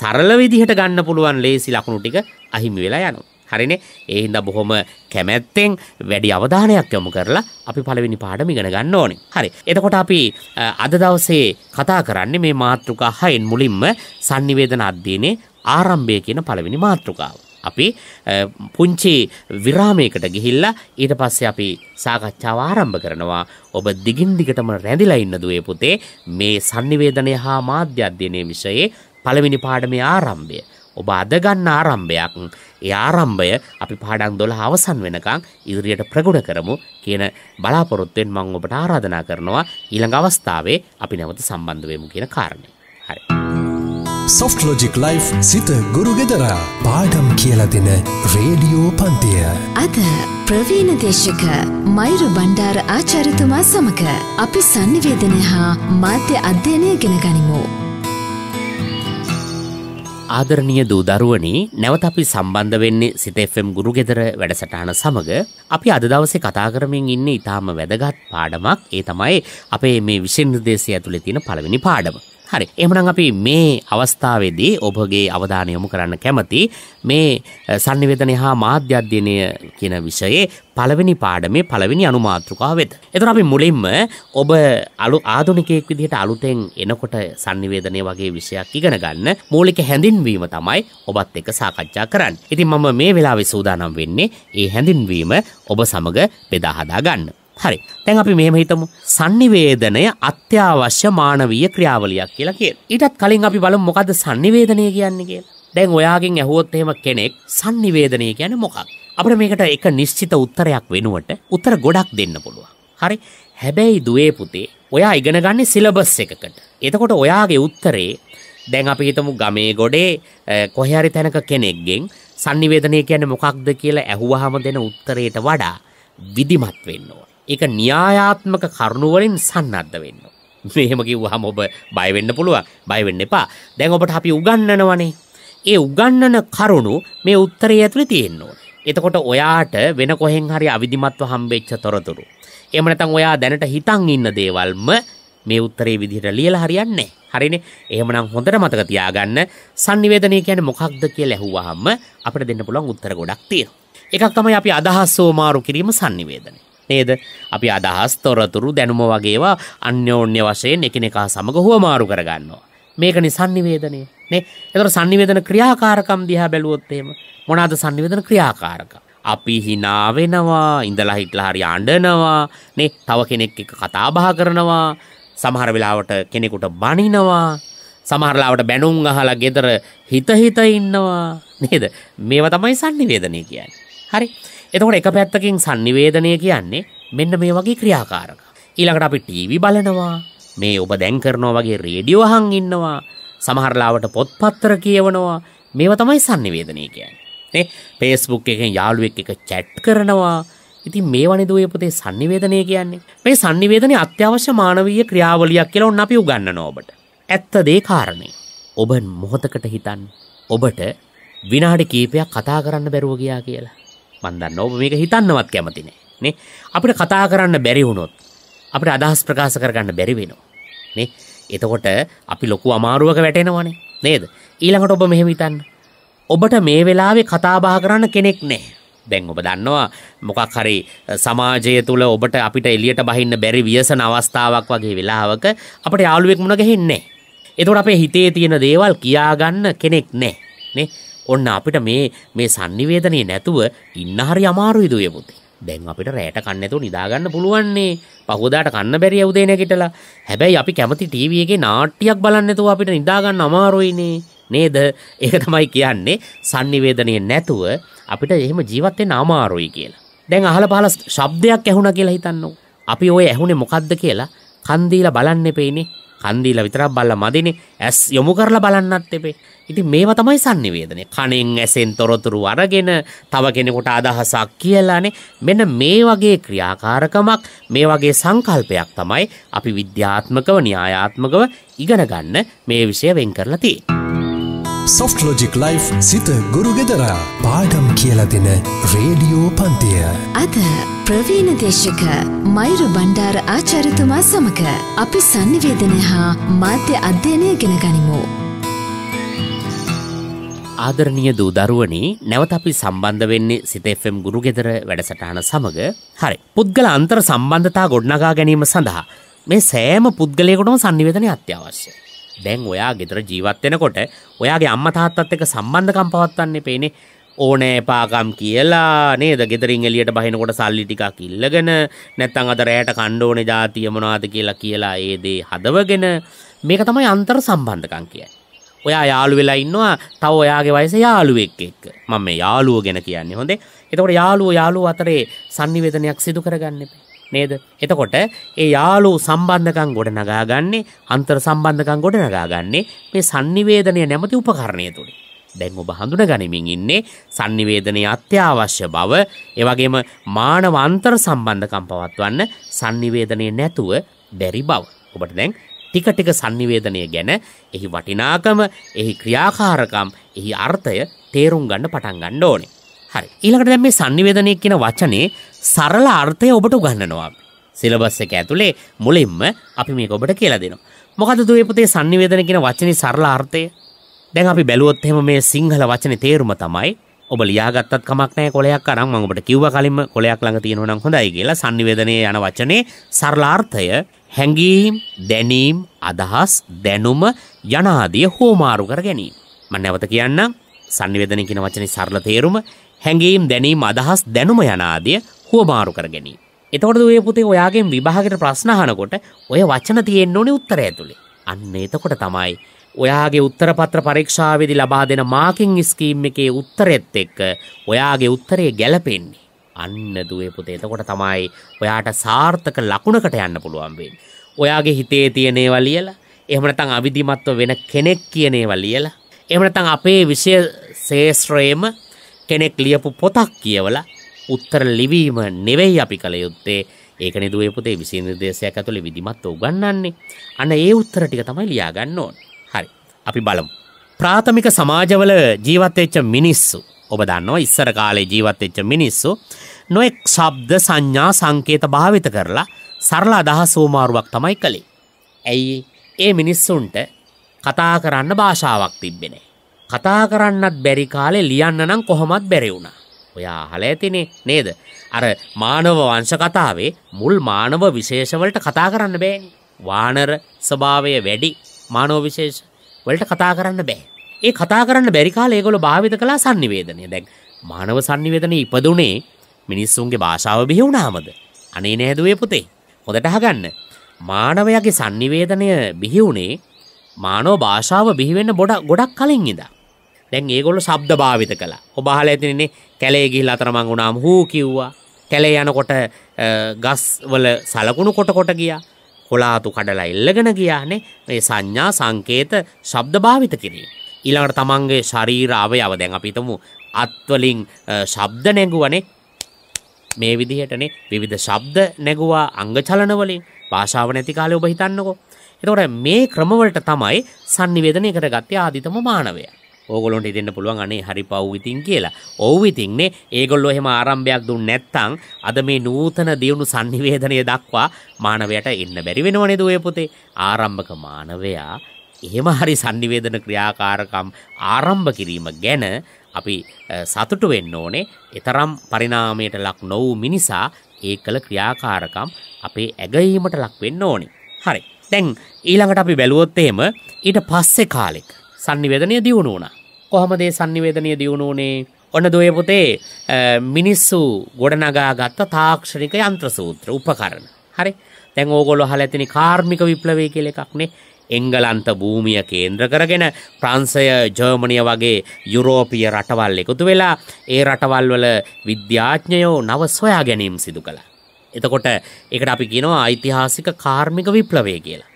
සරල විදිහට ගන්න පුළුවන් ලේසි ලකුණු ටික අහිමි වෙලා යනවා. හරිනේ ඒ හින්දා බොහොම කැමැත්තෙන් වැඩි අවධානයක් යොමු කරලා අපි පළවෙනි පාඩම ඉගෙන ගන්න ඕනේ. හරි. එතකොට අපි අද දවසේ කතා කරන්නේ මේ මාතෘකා හයෙන් මුලින්ම sannivedana අධ්‍යයනයේ ආරම්භය කියන පළවෙනි මාතෘකාව. අපි පුංචි විරාමයකට ගිහිල්ලා ඊට පස්සේ අපි සාකච්ඡාව ආරම්භ කරනවා. ඔබ දිගින් දිගටම රැඳිලා ඉන්න දුවේ පුතේ මේ sannivedanaya හා මාධ්‍ය අධ්‍යයනයේ විෂයේ පළවෙනි පාඩමේ ආරම්භය. ඔබ අද ගන්න ආරම්භයක් ඒ ආරම්භය අපි පාඩම් 12 අවසන් වෙනකන් ඉදිරියට ප්‍රගුණ කරමු කියන බලාපොරොත්තුෙන් මම ඔබට ආරාධනා කරනවා ඊළඟ අවස්ථාවේ අපි නැවත සම්බන්ධ වෙමු කියන කාරණේ. හරි. Soft Logic Life සිත ගුරු ගෙදරා පාඩම් කියලා දෙන රේඩියෝ පන්තිය. අද ප්‍රවීණ දේශක මයිරු බණ්ඩාර ආචාර්යතුමා සමග අපි sannivedana හා මාධ්‍ය අධ්‍යයනය ගෙන ගනිමු. ආදරණය දූ දරුවනි නැවත අපි සම්බන්ධ වෙන්නේ සිතෙෆම් ගුරු ගෙදර වැඩසටහන සමඟ අපි අද දවසේ කතා කරමින් ඉන්නේ ඉතාම වැදගත් පාඩමක් ඒ තමයි අපේ මේ විෂෙන් නිර්දේශය ඇතුළේ තියෙන පළවෙනි පාඩම. හරි එමනම් අපි මේ අවස්ථාවේදී ඔබගේ අවධානය යොමු කරන්න කැමති මේ sannivedana හා මාධ්‍ය අධ්‍යයනය කියන විෂයේ පළවෙනි පාඩමේ පළවෙනි අනුමාත්‍රකාව වෙත. එතකොට අපි මුලින්ම ඔබ අලු ආධුනිකයෙක් විදිහට අලුතෙන් එනකොට sannivedanaya වගේ විෂයක් ඉගෙන ගන්න මූලික හැඳින්වීම තමයි ඔබත් එක්ක සාකච්ඡා කරන්නේ. ඉතින් මම මේ වෙලාවේ සූදානම් වෙන්නේ ඒ හැඳින්වීම ඔබ සමග බෙදා හදා ගන්න. හරි තැන් අපි මෙහෙම හිතමු සංනිවේදනය අත්‍යවශ්‍ය මානවීය ක්‍රියාවලියක් කියලා කිය. ඊටත් කලින් අපි බලමු මොකද සංනිවේදනය කියන්නේ කියලා. දැන් ඔයාගෙන් ඇහුවොත් එහෙම කෙනෙක් සංනිවේදනය කියන්නේ මොකක්ද? අපිට මේකට එක නිශ්චිත උත්තරයක් වෙනුවට උත්තර ගොඩක් දෙන්න පුළුවන්. හරි. හැබැයි දුවේ පුතේ ඔයා ඉගෙන ගන්න සිලබස් එකකට. එතකොට ඔයාගේ උත්තරේ දැන් අපි හිතමු ගමේ ගොඩේ කොහේ හරි තැනක කෙනෙක්ගෙන් සංනිවේදනය කියන්නේ මොකක්ද කියලා ඇහුවාම දෙන උත්තරයට වඩා විධිමත් වෙන්න ඕන. ඒක න්‍යායාත්මක කරුණුවලින් සන්නද්ධ වෙන්න. මෙහෙම කිව්වහම ඔබ බය වෙන්න පුළුවන්. බය වෙන්න එපා. දැන් ඔබට අපි උගන්වනවනේ. ඒ උගන්වන කරුණු මේ උත්තරය ඇතුලේ තියෙන්න ඕනේ. එතකොට ඔයාට වෙන කොහෙන් හරි අවිධිමත්ව හම්බෙච්ච තොරතුරු. එහෙම නැත්නම් ඔයා දැනට හිතන් ඉන්න දේවල්ම මේ උත්තරේ විදිහට ලියලා හරියන්නේ නැහැ. හරිනේ. එහෙමනම් හොඳට මතක තියාගන්න sannivedanaya කියන්නේ මොකක්ද කියලා ඇහුවාම අපිට දෙන්න පුළුවන් උත්තර ගොඩක් තියෙනවා. එකක් තමයි අපි අදහස් හෝ මාරු කිරීම sannivedanaya. නේද? අපි අදහස් තොරතුරු දැනුම වගේවා අන්‍යෝන්‍ය වශයෙන් එකිනෙකා සමග හුවමාරු කරගන්නවා. මේකනි sannivedanaya නේ. ඒතර sannivedana ක්‍රියාකාරකම් දිහා බැලුවොත් එහෙම මොනවාද sannivedana ක්‍රියාකාරකම්? අපි හිනා වෙනවා ඉඳලා හිටලා හරි අඬනවා නේ තව කෙනෙක් එක්ක කතා බහ කරනවා සමහර වෙලාවට කෙනෙකුට බනිනවා සමහර ලාවට බැනුම් අහලා ගෙදර හිත හිත ඉන්නවා නේද මේවා තමයි sannivedanaya කියන්නේ හරි එතකොට එක පැත්තකින් sannivedanaya කියන්නේ මෙන්න මේ වගේ ක්‍රියාකාරක. ඊළඟට අපි ටීවී බලනවා, මේ ඔබ දැන් කරනවා වගේ රේඩියෝ අහන් ඉන්නවා, සමහර ලාවට පොත්පත්‍ර කියවනවා. මේවා තමයි sannivedanaya කියන්නේ. නේ? Facebook එකෙන් යාළුවෙක් එක chat කරනවා. ඉතින් මේවනේ දුවේ පුතේ sannivedanaya කියන්නේ. මේ sannivedanaya අත්‍යවශ්‍ය මානවීය ක්‍රියාවලියක් කියලා ඔන්න අපි උගන්වනවා ඔබට. ඇත්ත දේ කාරණේ. ඔබ මොහොතකට හිතන්න. ඔබට විනාඩි කීපයක් කතා කරන්න බැරුව ගියා කියලා. මන්දන්න ඔබ මේක හිතන්නවත් කැමති නෑ නේ අපිට කතා කරන්න බැරි වුණොත් අපිට අදහස් ප්‍රකාශ කරගන්න බැරි වෙනවා නේ එතකොට අපි ලොකු අමාරුවක වැටෙනවනේ නේද ඊළඟට ඔබ මෙහෙම හිතන්න ඔබට මේ වෙලාවේ කතාබහ කරන්න කෙනෙක් නෑ දැන් ඔබ දන්නවා මොකක් හරි සමාජය තුළ ඔබට අපිට එලියට බහින්න බැරි වියසන අවස්ථාවක් වගේ වෙලාවක අපට යාළුවෙක් මුණ ගැහෙන්නේ එතකොට අපේ හිතේ තියෙන දේවල් කියාගන්න කෙනෙක් නෑ නේ ඔන්න අපිට මේ මේ sannivedanaya නැතුව ඉන්න හරි අමාරුයි දුවේමුත්. දැන් අපිට රැයට කන්න නැතුව නිදා ගන්න පුළුවන්නේ. පහුවදාට කන්න බැරිය උදේ නැගිටලා. හැබැයි අපි කැමති ටීවී එකේ නාට්‍යයක් බලන්න නැතුව අපිට නිදා ගන්න අමාරුයිනේ. නේද? ඒක තමයි කියන්නේ sannivedanaya නැතුව අපිට එහෙම ජීවත් වෙන්න අමාරුයි කියලා. දැන් අහලා පහලා ශබ්දයක් ඇහුණා කියලා හිතන්නකෝ. අපි ඔය ඇහුනේ මොකද්ද කියලා කන් දීලා බලන්න එපේනේ. කන් දීලා විතරක් බලලා මදිනේ. ඇස් යොමු කරලා බලන්නත් එපේ. ඉතින් මේවා තමයි sannivedanaය. කණෙන් ඇසෙන් තොරතුරු අරගෙන තව කෙනෙකුට අදහසක් කියලානේ. මෙන්න මේ වගේ ක්‍රියාකාරකමක්, මේ වගේ සංකල්පයක් තමයි අපි විද්‍යාත්මකව න්‍යායාත්මකව ඉගෙන ගන්න මේ විෂය වෙන් කරලා තියෙන්නේ. Soft Logic Life සිත ගුරු ගෙදරා පාඩම් කියලා දෙන රේඩියෝ පන්තිය. අද ප්‍රවීණ දේශක මයිරු බණ්ඩාර ආචාර්යතුමා සමග අපි sannivedanaය හා මාධ්‍ය අධ්‍යයනය ගෙන ගනිමු. ආදරණය දූ දරුවනි නැවත අපි සම්බන්ධ වෙන්නේ සිතFම් ගුරු ගෙදර වැඩසටහන සමඟ හරි පුද්ගල අන්තර් සම්බන්ධතා ගොඩ්නගා ගැනීම සඳහා මේ සෑම පුද්ගලයකොටම සංනිවේදනය අත්‍යවශ්‍ය. දැන් ඔයා ගෙදර ජීවත් වෙනකොට ඔයාගේ අම්මා තාත්තත් එක්ක සම්බන්ධකම් පවත්වන්නේ පේන්නේ ඕනෑ පාකම් කියලා නේද ගෙදරින් එලියට බහිනකොට සල්ලි ටිකක් ඉල්ලගෙන නැත්නම් අද රැයට කන්න ඕනේ જાතිය මොනවද කියලා කියලා ඒ දේ හදවගෙන මේක තමයි අන්තර් සම්බන්ධකම් කියන්නේ. ඔයා යාළු වෙලා ඉන්නවා තව ඔයාගේ වයස යාළුවෙක් එක්ක. මම මේ යාළුව ගැන කියන්නේ හොඳේ. එතකොට යාළුවෝ යාළුවෝ අතරේ sannivedanayak සිදු කරගන්න නේද? එතකොට ඒ යාළුවෝ සම්බන්ධකම් ගොඩනගා ගන්නේ අන්තර් සම්බන්ධකම් ගොඩනගා ගන්නේ මේ sannivedanaya නැමැති උපකරණය තුලින්. දැන් ඔබ හඳුන ගනිමින් ඉන්නේ sannivedanaya අත්‍යවශ්‍ය බව, ඒ වගේම මානව අන්තර් සම්බන්ධකම් පවත්වන්න sannivedanaya නැතුව බැරි බව. ඔබට දැන් ටික ටික sannivedanaya ගැන එහි වටිනාකම, එහි ක්‍රියාකාරකම්, එහි අර්ථය තේරුම් ගන්න පටන් ගන්න ඕනේ. හරි. ඊළඟට දැන් මේ sannivedanaya කියන වචනේ සරල අර්ථය ඔබට උගන්වනවා අපි. සිලබස් එක ඇතුලේ මුලින්ම අපි මේක ඔබට කියලා දෙනවා. මොකද දුවේ පුතේ sannivedana කියන වචනේ සරල අර්ථය? දැන් අපි බැලුවොත් එහෙම මේ සිංහල වචනේ තේරුම තමයි ඔබ ලියාගත්තත් කමක් නැහැ කොලයක් අරන් මම ඔබට කිව්වා කලින්ම කොලයක් ළඟ තියෙනවා නම් හොඳයි කියලා sannivedanaya යන වචනේ සරලාර්ථය හැඟීම් දැනීම් අදහස් දැනුම යනාදිය හෝමාරු කර ගැනීම. මම නැවත කියන්නම් සංනිවේදනය කියන වචනේ සරල තේරුම හැඟීම් දැනීම් අදහස් දැනුම යනාදිය හෝමාරු කර ගැනීම. එතකොට ඔය පුතේ ඔයාගෙන් විභාගෙට ප්‍රශ්න අහනකොට ඔය වචන තියෙන්න ඕනේ උත්තරය ඇතුලේ. අන්න එතකොට තමයි ඔයාගේ උත්තර පත්‍ර පරීක්ෂාවේදී ලබා දෙන මාකින් ස්කීම් එකේ උත්තරෙත් එක්ක ඔයාගේ උත්තරේ ගැලපෙන්නේ. අන්න දුවේ පුතේ එතකොට තමයි ඔයාට සාර්ථක ලකුණකට යන්න පුළුවන් වෙන්නේ. ඔයාගේ හිතේ තියෙන ඒවා ලියලා එහෙම නැත්නම් අවිධිමත්ව වෙන කෙනෙක් කියන ඒවා ලියලා එහෙම නැත්නම් අපේ විෂය ශේෂ්ත්‍රයේම කෙනෙක් ලියපු පොතක් කියවලා උත්තර ලිවීම නෙවෙයි අපි කළ යුත්තේ. ඒකනේ දුවේ පුතේ විෂය නිර්දේශයක් ඇතුලේ විධිමත්ව උගන්වන්නේ. අන්න ඒ උත්තර ටික තමයි ලියා ගන්න ඕන. හරි. අපි බලමු. ප්‍රාථමික සමාජවල ජීවත් වෙච්ච මිනිස්සු ඔබ දන්නවා ඉස්සර කාලේ ජීවත් වෙච්ච මිනිස්සු නොෙක් ශබ්ද සංඥා සංකේත භාවිත කරලා සරල අදහස් වූමාරුවක් තමයි කළේ. ඇයි ඒ මිනිස්සුන්ට කතා කරන්න භාෂාවක් තිබ්බෙනේ. කතා කරන්නත් බැරි කාලේ ලියන්න නම් කොහොමත් බැරි වුණා. ඔයා අහලා ඇතිනේ නේද? අර මානව වංශ කතාවේ මුල් මානව විශේෂ වලට කතා කරන්න බෑනේ. වානර ස්වභාවය වැඩි මානව විශේෂ වලට කතා කරන්න බෑ. ඒ කතා කරන්න බැරි කාලේ ඒගොල්ලෝ භාවිත කළා sannivedanaය. දැන් මානව sannivedanaye ඉපදුනේ මිනිස්සුන්ගේ භාෂාව බිහිවුණාමද අනේ නෑදුවේ පුතේ හොදට අහගන්න මානවයාගේ sannivedanaya බිහිවුනේ මානව භාෂාව බිහිවෙන්න බොඩ ගොඩක් කලින් ඉඳලා දැන් ඒගොල්ලෝ ශබ්ද භාවිත කළා ඔබ අහලා ඇතිනේ කැලේ ගිහිල්ලා අතරමං වුණාම හූ කිව්වා කැලේ යනකොට ගස් වල සලකුණු කොට කොට ගියා කොලාතු කඩලා ඉල්ලගෙන ගියානේ මේ සංඥා සංකේත ශබ්ද භාවිත කිරීම ඊළඟට තමන්ගේ ශරීර අවයව දැන් අපි හිතමු අත්වලින් ශබ්ද නැගුවනේ මේ විදිහටනේ විවිධ ශබ්ද නැගුවා අංගචලන වලින් භාෂාව නැති කාලේ ඔබ හිතන්නකෝ. එතකොට මේ ක්‍රමවලට තමයි sannivedanaya කරගත්තේ ආදිතම මානවය. ඕගොල්ලොන්ට ඉදෙන්න පුළුවන් අනේ හරි පව් ඉතින් කියලා. ඔව් ඉතින්නේ ඒගොල්ලෝ එහෙම ආරම්භයක් දුන්නේ නැත්නම් අද මේ නූතන දියුණු sannivedanaya දක්වා මානවයට එන්න බැරි වෙනව නේද ඔය පුතේ? ආරම්භක මානවයා එහෙම හරි sannivedana ක්‍රියාකාරකම් ආරම්භ කිරීම ගැන අපි සතුටු වෙන්න ඕනේ. ඊතරම් පරිණාමයට ලක් නො වූ මිනිසා ඒ කළ ක්‍රියාකාරකම් අපේ ඇගීමට ලක් වෙන්න ඕනේ. හරි. දැන් ඊළඟට අපි බැලුවොත් එහෙම ඊට පස්සේ කාලෙක sannivedanaye දියුණු වුණා. කොහොමද ඒ sannivedanaye දියුණු වුණේ? ඔන්න දොයේ පුතේ මිනිස්සු ගොඩනගා ගත්ත තාක්ෂණික යන්ත්‍ර සූත්‍ර උපකරණ. හරි. දැන් ඕගොල්ලෝ අහලා ඇතිනේ කාර්මික විප්ලවය කියලා එකක් නේ. එංගලන්ත භූමිය කේන්ද්‍ර කරගෙන ප්‍රංශය ජර්මණිය වගේ යුරෝපීය රටවල් එකතු වෙලා ඒ රටවල් වල විද්‍යාඥයෝ නව සොයා ගැනීම සිදු කළා. එතකොට ඒකට අපි කියනවා ඓතිහාසික කාර්මික විප්ලවය කියලා.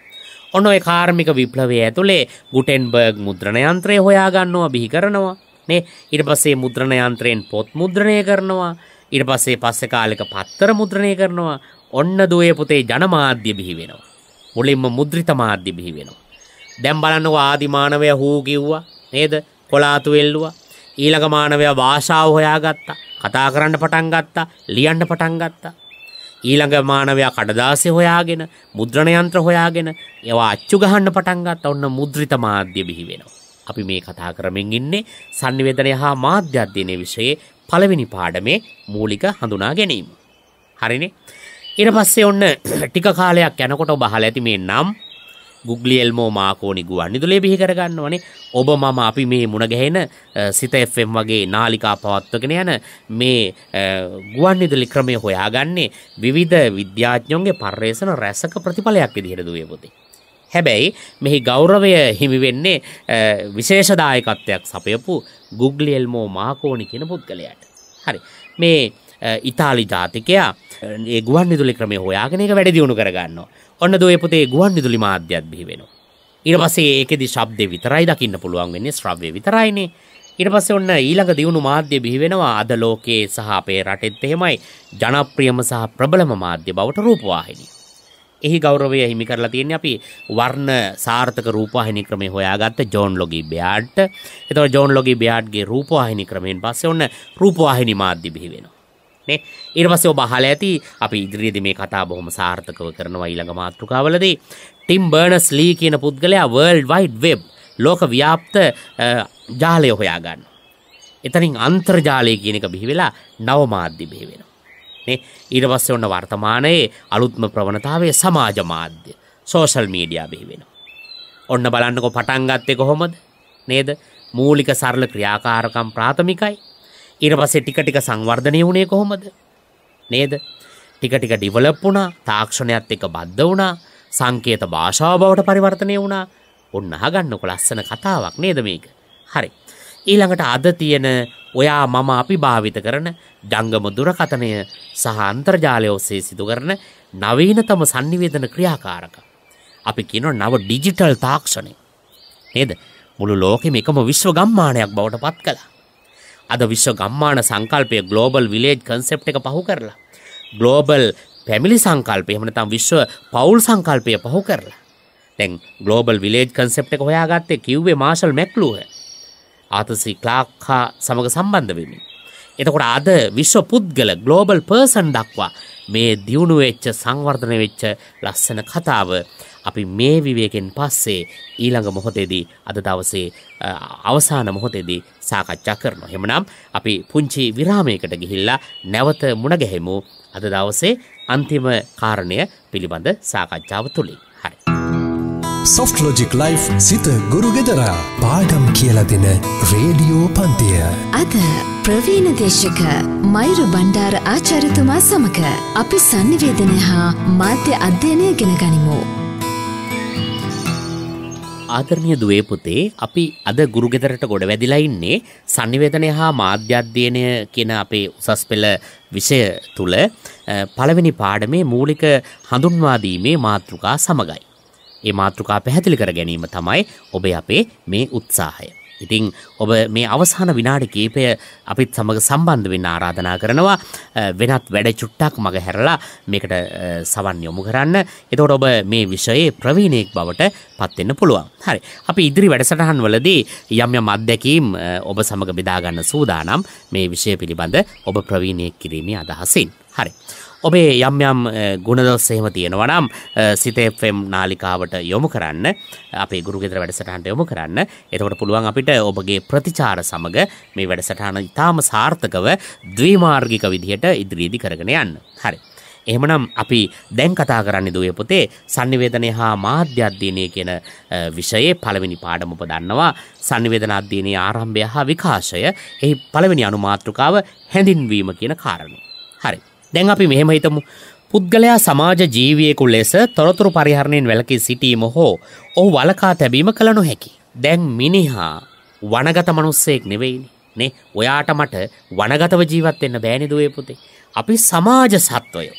ඔන්න ඔය කාර්මික විප්ලවය ඇතුලේ ගුටෙන්බර්ග් මුද්‍රණ යන්ත්‍රය හොයා ගන්නවා බිහි කරනවා. නේ ඊට පස්සේ මුද්‍රණ යන්ත්‍රයෙන් පොත් මුද්‍රණය කරනවා. ඊට පස්සේ පස්සේ කාලෙක පත්තර මුද්‍රණය කරනවා. ඔන්න දුවේ පුතේ ජනමාධ්‍ය බිහි වෙනවා. මුලින්ම මුද්‍රිත මාධ්‍ය බිහි වෙනවා. දැන් බලන්නකො ආදි මානවය හූ කිව්වා නේද? කොලාතු එල්ලුවා. ඊළඟ මානවයා භාෂාව හොයාගත්තා. කතා කරන්න පටන් ගත්තා, ලියන්න පටන් ගත්තා. ඊළඟ මානවයා කඩදාසි හොයාගෙන, මුද්‍රණ යන්ත්‍ර හොයාගෙන ඒවා අච්චු ගහන්න පටන් ගත්තා. ඔන්න මුද්‍රිත මාධ්‍ය බිහි වෙනවා. අපි මේ කතා කරමින් ඉන්නේ sannivedanaya හා මාධ්‍ය අධ්‍යයනයේ විෂයේ පළවෙනි පාඩමේ මූලික හඳුනා ගැනීම. හරිනේ? ඉට පස්සේ ඔන්න ටික කාලයක් යැනකොට බහල ඇති මේ නම් ගුගලියල්මෝ මාකෝනිගුව නිදුලේ බිහි කරගන්න ඕනේ ඔබ මම අපි මේ මුණගැහෙන සිත එම් වගේ නාලිකා පවත්වගෙන යන මේ ගුවන් නිදුලි ක්‍රමය හොයාගන්නේ විවිධ විද්‍යාඥොන්ගේ පර්යේෂණ රැසක ප්‍රතිඵලයක් විදිහට දුවේ පොතේ. හැබැයි මෙහි ගෞරවය හිමිවෙන්නේ විශේෂදායකත්වයක් සපයපු ගුග්ලියල්මෝ මාකෝනි කෙන පුද්ගලයට. හරි මේ ඉතාලි ජාතිකයා ඒ ගුවන් විදුලි ක්‍රමය හොයාගෙන එක වැඩ දියුණු කරගන්න. ඔන්න දෝ පොතේ ගුවන් විදුලි මාධ්‍යත් බිහි වෙනවා. ඊට පස්සේ ඒකෙදි ශබ්දේ විතරයි දකින්න පුළුවන් වෙන්නේ ශ්‍රව්‍ය විතරයිනේ. ඊට පස්සේ ඔන්න ඊළඟ දියුණු මාධ්‍ය බිහි වෙනවා අද ලෝකයේ සහ අපේ රටෙත් එහෙමයි ජනප්‍රියම සහ ප්‍රබලම මාධ්‍ය බවට රූපවාහිනිය. එහි ගෞරවය හිමි කරලා තියෙන්නේ අපි වර්ණ සාර්ථක රූපවාහිනී ක්‍රමේ හොයාගත්ත ජෝන් ලොගි බයාඩ්ට. එතකොට ජෝන් ලොගි බයාඩ්ගේ රූපවාහිනී ක්‍රමයෙන් පස්සේ ඔන්න රූපවාහිනී මාධ්‍ය බිහි වෙනවා. නේ ඊට පස්සේ ඔබ අහලා ඇති අපි ඉදිරියේදී මේ කතාව බොහොම සාර්ථකව කරනවා ඊළඟ මාතෘකාවලදී ටිම් බර්නස් ලී කියන පුද්ගලයා World Wide Web ලෝක ව්‍යාප්ත ජාලය හොයා ගන්නවා. එතනින් අන්තර්ජාලය කියන එක බිහි වෙලා නව මාධ්‍ය බිහි වෙනවා. නේ ඊට පස්සේ ඔන්න වර්තමානයේ අලුත්ම ප්‍රවණතාවය සමාජ මාධ්‍ය සෝෂල් මීඩියා බිහි වෙනවා. ඔන්න බලන්නකෝ පටන් ගත්තේ කොහොමද? නේද? මූලික සරල ක්‍රියාකාරකම් ප්‍රාථමිකයි ඊට පස්සේ ටික ටික සංවර්ධනය වුණේ කොහොමද? නේද? ටික ටික ඩිවලොප් වුණා, තාක්ෂණයත් එක්ක බද්ධ වුණා, සංකේත භාෂාව බවට පරිවර්තනය වුණා. ඔන්න අහගන්නකො ලස්සන කතාවක් නේද මේක? හරි. ඊළඟට අද තියෙන ඔයා මම අපි භාවිත කරන ජංගම දුරකථනය සහ අන්තර්ජාලය ඔස්සේ සිදු කරන නවීනතම sannivedana ක්‍රියාකාරක. අපි කියන නව ඩිජිටල් තාක්ෂණය. නේද? මුළු ලෝකෙම එකම විශ්ව ගම්මානයක් බවට පත් කළා. අද විශ්ව ගම්මාන සංකල්පය ග්ලෝබල් විලේජ් කන්සෙප් එක පහු කරලා. ග්ලෝබල් පැමිලි සංකල්පය එහමනතම් විශ්ව පවුල් සංකල්පය පහු කරලා. තැන් ගලෝබල් විලේජ් කන්සෙප් එක හොයාගත්තේ කිව්වේ මාශල් මැක්ලුව ආතසි ක්ලාක් හා සමඟ සම්බන්ධ වෙමින්. එතකොට අද විශ්ව පුද්ගල ගලෝබල් පර්සන් දක්වා මේ දියුණු වෙච්ච සංවර්ධනය වෙච්ච ලස්සන කතාව අපි මේ විවේකෙන් පස්සේ ඊළඟ මොහොතේදී අද දවසේ අවසාන මොහොතේදී සාකච්ඡා කරනවා. එහෙමනම් අපි පුංචි විරාමයකට ගිහිල්ලා නැවත මුණ ගැහෙමු. අද දවසේ අන්තිම කාරණය පිළිබඳ සාකච්ඡාව තුලින්. හරි. සොෆ්ට් ලොජික් ලයිෆ් සිත ගුරු ගෙදරා පාඩම් කියලා දෙන රේඩියෝ පන්තිය. අද ප්‍රවීණ දේශක මයිරු බණ්ඩාර ආචාර්යතුමා සමග අපි sannivedana හා මාධ්‍ය අධ්‍යයනය ගෙන ගනිමු. ආදරණය දුවේ පුතේ අපි අද ගුරුගෙදරට ගොඩ වැදිලා ඉන්නේ සංනිවේදනය හා මාධ්‍යධ්‍යයනය කියන අපේ උසස් පෙළ විෂය තුළ පළවෙනි පාඩමේ මූලික හඳුන්වාදීමේ මාතෘකා සමගයි. ඒ මාතෘකා පැහැදිලි කර ගැනීම තමයි ඔබේ අපේ මේ උත්සාහය. ඉතිං ඔබ මේ අවසාන විනාඩි කීපය අපිත් සමඟ සම්බන්ධ වෙන්න ආරාධනා කරනවා වෙනත් වැඩ චුට්ටක් මග හැරලා මේකට සවන් යොමු කරන්න එතකොට ඔබ මේ විෂයේ ප්‍රවීණයෙක් බවට පත්වෙන්න පුළුවන් හරි අපි ඉදිරි වැඩසටහන් වලදී යම් යම් අත්දැකීම් ඔබ සමඟ බෙදාගන්න සූදානම් මේ විෂය පිළිබඳ ඔබ ප්‍රවීණයෙක් කිරීමේ අදහසින් හරි ඔබේ යම් යම් ගුණදොස් එහෙම තියෙනවා නම් සිතේෆම් නාලිකාවට යොමු කරන්න අපේ ගුරුගෙදර වැඩසටහනට යොමු කරන්න. එතකොට පුළුවන් අපිට ඔබගේ ප්‍රතිචාර සමග මේ වැඩසටහන ඉතාම සාර්ථකව ද්විමාර්ගික විදිහට ඉදිරියේදී කරගෙන යන්න. හරි. එහෙමනම් අපි දැන් කතා කරන්න දුවේ පොතේ sannivedana හා මාධ්‍ය අධ්‍යයනය කියන විෂයේ පළවෙනි පාඩම ඔබ දන්නවා sannivedana අධ්‍යයනයේ ආරම්භය හා විකාශය එහි පළවෙනි අනුමාත්‍රකාව හැඳින්වීම කියන කාරණය. හරි. දැන් අපි මෙහෙම හිතමු පුද්ගලයා සමාජ ජීවියෙකු ලෙස තොරතුරු පරිහරණයෙන් වැලකී සිටීම හෝ ඔහු වලකා තැබීම කළ නොහැකි. දැන් මිනිහා වනගත මනුස්සයෙක් නෙවෙයිනි. නේ ඔයාට මට වනගතව ජීවත් වෙන්න බෑනේ දුවේ පුතේ. අපි සමාජ සත්වයෝ.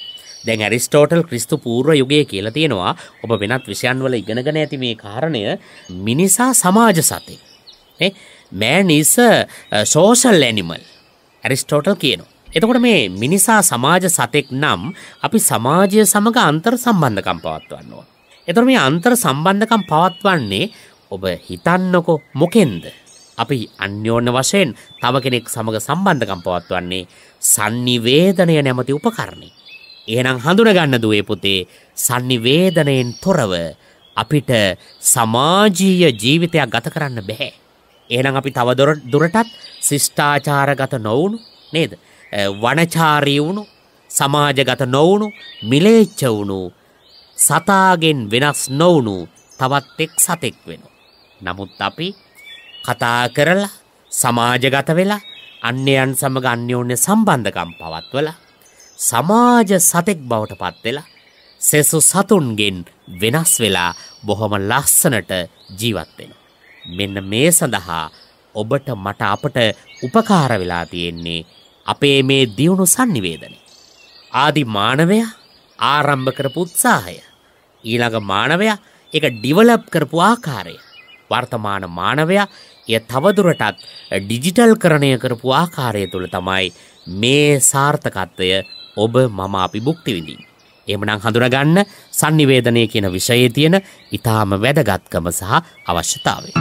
දැන් ඇරිස්ටෝටල් ක්‍රිස්තු පූර්ව යුගයේ කියලා තියෙනවා ඔබ වෙනත් විෂයන් වල ඉගෙනගෙන ඇති මේ කාරණය මිනිසා සමාජ සතේ. නේ man is a social animal. Aristotle කියනවා. එතකොට මේ මිනිසා සමාජ සතෙක් නම් අපි සමාජය සමඟ අන්තර් සම්බන්ධකම් පවත්වන්නවා. එතොර මේ අන්තර් සම්බන්ධකම් පවත්වන්නේ ඔබ හිතන්නකො මොකෙන්ද. අපි අන්‍යෝන්න වශයෙන් තව කෙනෙක් සමඟ සම්බන්ධකම් පවත්වන්නේ සංනිවේදනය නැමති උපකරණි. එහෙනම් හඳුනගන්න දුවේ පුතේ සංනිවේදනයෙන් තොරව අපිට සමාජීය ජීවිතයක් ගත කරන්න බැහැ. එහෙනම් අපි තව දුරටත් ශිෂ්ඨාචාරගත නොවුණු නේද? වනචාරී වුණු සමාජගත නොවුණු මිලේච්ච වුණු සතාගෙන් වෙනස් නොවුණු තවත් එක් සතෙක් වෙනු. නමුත් අපි කතා කරලා සමාජගත වෙලා අන්‍යයන් සමග අන්‍යෝන්‍ය සම්බන්ධකම් පවත්වල සමාජ සතෙක් බවට පත්වෙලා සෙසු සතුන්ගෙන් වෙනස් වෙලා බොහොම ලස්සනට ජීවත් වෙන. මෙන්න මේ සඳහා ඔබට මට අපට උපකාර වෙලා තියෙන්නේ අපේ මේ දියුණු sannivedane ආදි මානවයා ආරම්භ කරපු උත්සාහය ඊළඟ මානවයා ඒක ඩිවලොප් කරපු ආකාරය වර්තමාන මානවයා එය තවදුරටත් ඩිජිටල් කරණය කරපු ආකාරය තුළ තමයි මේ සාර්ථකත්වය ඔබ මම අපි භුක්ති විඳින්. එමනම් හඳුනගන්න sannivedanaya කියන විෂයේ තියෙන ඊටාම වැදගත්කම සහ අවශ්‍යතාවය.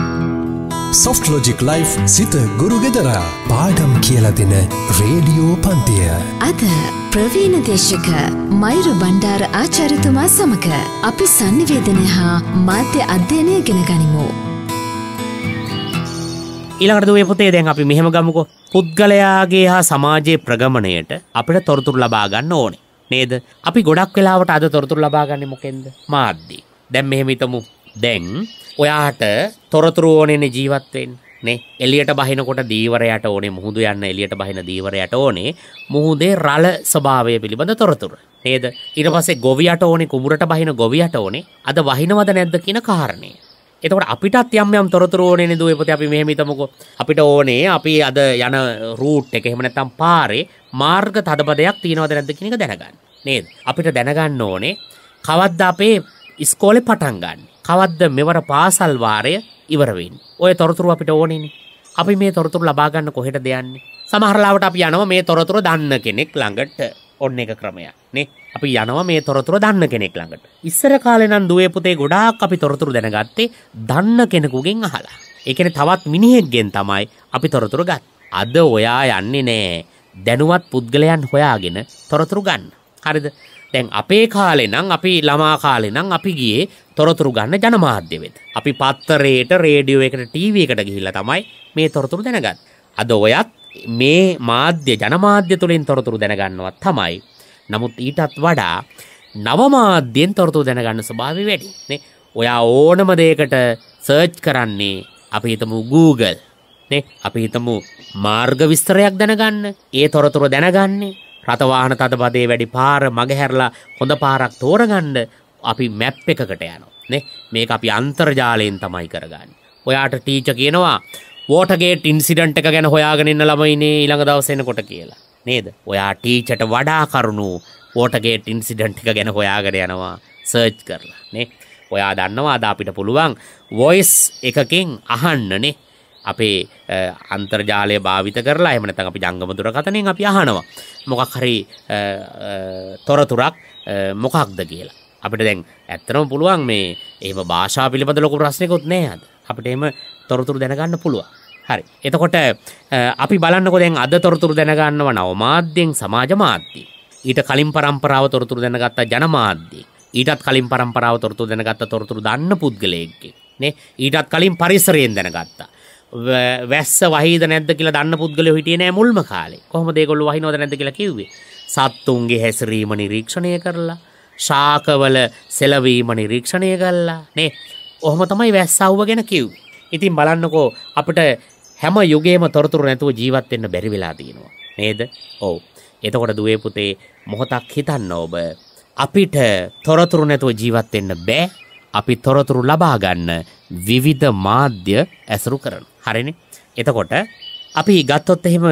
සොෆ්ටලෝජික් ලයිෆ් සිත ගුරු ගෙදරා පාඩම් කියල දෙන රේඩියෝ පන්තිය. අද ප්‍රවීණ දේශක මයිරු බණ්ඩාර ආචරිතුමා සමක අපි සංනිවේදනය හා මාධ්‍ය අධ්‍යයනය ගෙන ගනිමු. ඉළඟටදුවේ පොතේ දැන් අපි මෙහෙම ගමුකො පුද්ගලයාගේ හා සමාජයේ ප්‍රගමණයට අපිට තොරතුර ලබාගන්න ඕනේ. නේද අපි ගොඩක් වෙලාවට අද තොරතුර ලබාගන්න මොකෙන්ද මාධ්‍යී. දැම් මෙහෙමිතමු දැන් ඔයාට තොරතුරු ඕනෙනේ ජීවත් වෙන්න. නේ එළියට බහිනකොට දීවරයට ඕනේ මුහුදු යන්න එළියට බහින දීවරයට ඕනේ මුහුදේ රළ ස්වභාවය පිළිබඳ තොරතුරු. නේද? ඊට පස්සේ ගොවියට ඕනේ කුඹුරට බහින ගොවියට ඕනේ අද වහිනවද නැද්ද කියන කාරණය. එතකොට අපිටත් යම් යම් තොරතුරු ඕනේනේ දුවේ පුතේ අපි මෙහෙම හිතමුකෝ. අපිට ඕනේ අපි අද යන රූට් එක එහෙම නැත්නම් පාරේ මාර්ග තදබදයක් තියෙනවද නැද්ද කියන එක දැනගන්න. නේද? අපිට දැනගන්න ඕනේ කවද්ද අපේ ඉස්කෝලේ පටන් ගන්නේ. කවද්ද මෙවර පාසල් වාරය ඉවර වෙන්නේ. ඔය තොරතුරු අපිට ඕනේනේ. අපි මේ තොරතුරු ලබා ගන්න කොහෙටද යන්නේ? සමහර ලාවට අපි යනවා මේ තොරතුරු දන්න කෙනෙක් ළඟට. ඔන්න එක ක්‍රමයක්. නේ? අපි යනවා මේ තොරතුරු දන්න කෙනෙක් ළඟට. ඉස්සර කාලේ නම් දුවේ පුතේ ගොඩාක් අපි තොරතුරු දැනගත්තේ දන්න කෙනෙකුගෙන් අහලා. ඒ කියන්නේ තවත් මිනිහෙක්ගෙන් තමයි අපි තොරතුරු ගත්තේ. අද ඔයා යන්නේ නෑ. දැනුවත් පුද්ගලයන් හොයාගෙන තොරතුරු ගන්න. හරිද? දැන් අපේ කාලේ නම් අපි ළමා කාලේ නම් අපි ගියේ තොරතුරු ගන්න ජනමාධ්‍ය වෙත. අපි පත්තරේට, රේඩියෝ එකට, ටීවී එකට ගිහිල්ලා තමයි මේ තොරතුරු දැනගත්. අද ඔයත් මේ මාධ්‍ය ජනමාධ්‍ය තුලින් තොරතුරු දැනගන්නවා තමයි. නමුත් ඊටත් වඩා නවමාධ්‍යෙන් තොරතුරු දැනගන්න ස්වභාවය වැඩි. නේ? ඔයා ඕනම දෙයකට සර්ච් කරන්නේ අපි හිතමු Google නේ අපි හිතමු මාර්ග විස්තරයක් දැනගන්න ඒ තොරතුර දැනගන්නේ රථවාහන තදබදේ වැඩි පාර මගහැරලා හොඳ පාරක් තෝරගන්න අපි මැප් එකකට යනවා. නේ මේක අපි අන්තර්ජාලයෙන් තමයි කරගන්නේ. ඔයාට ටීචර් කියනවා වෝටර්ගේට් ඉන්සිඩන්ට් එක ගැන හොයාගෙන ඉන්න ළමයිනේ ඊළඟ දවසේ එනකොට කියලා. නේද? ඔයා ටීචර්ට වඩා කරුණු වෝටර්ගේට් ඉන්සිඩන්ට් එක ගැන හොයාගෙන යනවා සර්ච් කරලා. නේ? ඔයා දන්නවා අද අපිට පුළුවන් වොයිස් එකකින් අහන්නනේ අපේ අන්තර්ජාලය භාවිත කරලා එම නැත්නම් අපි ජංගම දුරකථනයෙන් අපි අහනවා මොකක් හරි තොරතුරක් මොකක්ද කියලා අපිට දැන් ඇත්තනම පුළුවන් මේ එහෙම භාෂා පිළිබඳ ලොකු ප්‍රශ්නයකුත් නෑ අපිට එහෙම තොරතුරු දැනගන්න පුළුවන් හරි එතකොට අපි බලන්නකො දැන් අද තොරතුරු දැනගන්නව නවමාධ්‍යෙන් සමාජ මාධ්‍ය. ඊට කලින් පරම්පරාව තොරතුරු දැනගත්ත ජනමාධ්‍ය. ඊටත් කලින් පරම්පරාව තොරතුරු දැනගත්ත තොරතුරු දන්න පුද්ගලයෙක්ගේ. නේ ඊටත් කලින් පරිසරයෙන් දැනගත්තා. වැස්ස වහිද නැද්ද කියලා දන්න පුද්ගලය හිටියේ නෑ මුල්ම කාලේ. කොහොමද ඒගොල්ලෝ වහිනවද නැද්ද කියලා කිව්වේ? සත්තුන්ගේ හැසිරීම නිරීක්ෂණය කරලා, ශාකවල සෙලවීම නිරීක්ෂණය කළා. නේ. ඔහොම තමයි වැස්ස අවුව ගැන කිව්වේ. ඉතින් බලන්නකෝ අපිට හැම යුගයේම තොරතුරු නැතුව ජීවත් වෙන්න බැරි වෙලා තියෙනවා. නේද? ඔව්. එතකොට දුවේ පුතේ මොහොතක් හිතන්න ඔබ අපිට තොරතුරු නැතුව ජීවත් වෙන්න බෑ. අපි තොරතුරු ලබා ගන්න විවිධ මාධ්‍ය ඇසුරු කරනවා. හරිනේ. එතකොට අපි ගත්තොත් එහෙම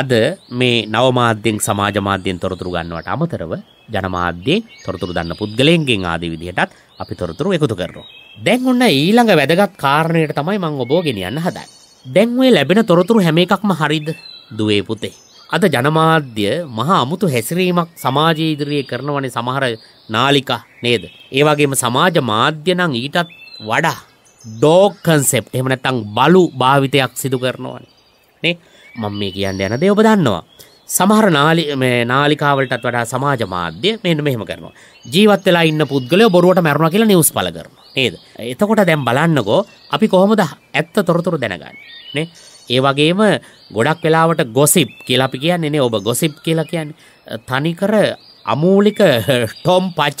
අද මේ නව මාධ්‍යෙන් සමාජ මාධ්‍යෙන් තොරතුරු ගන්නවට අමතරව ජනමාධ්‍යයෙන් තොරතුරු දන්න පුද්ගලයන්ගෙන් ආදී විදිහටත් අපි තොරතුරු එකතු කරනවා. දැන් ඔන්න ඊළඟ වැදගත් කාරණයට තමයි මං ඔබව ගෙනියන්න හදන්නේ. දැන් ඔය ලැබෙන තොරතුරු හැම එකක්ම හරිද? දුවේ පුතේ. අද ජනමාධ්‍ය මහා අමුතු හැසිරීමක් සමාජය ඉදිරියේ කරනවනේ සමහර නාලිකා නේද? ඒ වගේම සමාජ මාධ්‍ය නම් ඊටත් වඩා ඩෝක් කන්සෙප් එම නැතං බලු භාවිතයක් සිදු කරනවාන නේ මං මේ කියන්න යන දෙඔබ දන්නවා සමහර නාලි නාලිකාවලටත් වඩා සමාජ මාධ්‍ය මෙන්න මෙහෙම කරනවා ජීවත් වෙලා ඉන්න පුද්ගලය බොරුවට මැරුණ කියලා නිවස් පල කරනවා නේද එතකොට දැන් බලන්නකෝ අපි කොහොමද ඇත්ත තොරතුරු දැනගන්නේ නේ ඒ වගේම ගොඩක් වෙලාවට ගොසිප් කියලා අපි කියන්නේ නේ ඔබ ගොසිප් කියලා කියන්නේ තනිකර අමූලික (laughs) ටොම් පච